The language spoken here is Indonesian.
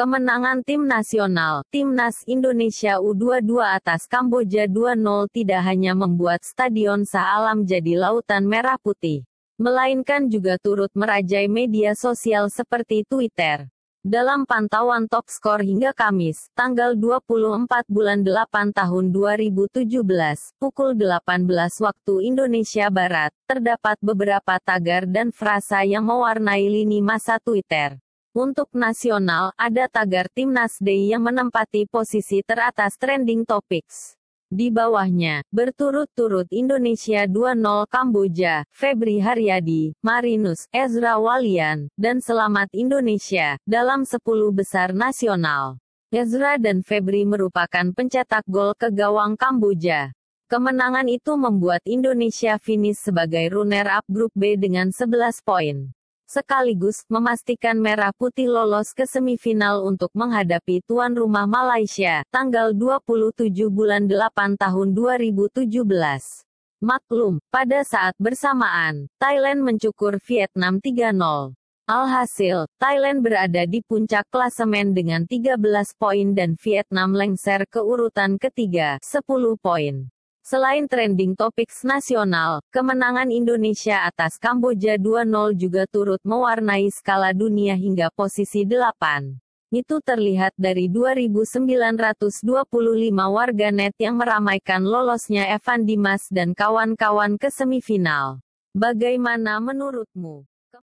Kemenangan tim nasional, Timnas Indonesia U22 atas Kamboja 2-0 tidak hanya membuat Stadion Salam jadi lautan merah putih, melainkan juga turut merajai media sosial seperti Twitter. Dalam pantauan top skor hingga Kamis, tanggal 24 bulan 8 tahun 2017, pukul 18 waktu Indonesia Barat, terdapat beberapa tagar dan frasa yang mewarnai lini masa Twitter. Untuk nasional, ada tagar Timnas D yang menempati posisi teratas trending topics. Di bawahnya, berturut-turut Indonesia 2-0 Kamboja, Febri Haryadi, Marinus, Ezra Walian, dan Selamat Indonesia, dalam 10 besar nasional. Ezra dan Febri merupakan pencetak gol ke gawang Kamboja. Kemenangan itu membuat Indonesia finish sebagai runner-up grup B dengan 11 poin sekaligus memastikan Merah Putih lolos ke semifinal untuk menghadapi tuan rumah Malaysia tanggal 27 bulan 8 tahun 2017. Maklum, pada saat bersamaan, Thailand mencukur Vietnam 3-0. Alhasil, Thailand berada di puncak klasemen dengan 13 poin dan Vietnam lengser ke urutan ketiga, 10 poin. Selain trending topics nasional, kemenangan Indonesia atas Kamboja 2-0 juga turut mewarnai skala dunia hingga posisi 8. Itu terlihat dari 2.925 net yang meramaikan lolosnya Evan Dimas dan kawan-kawan ke semifinal. Bagaimana menurutmu?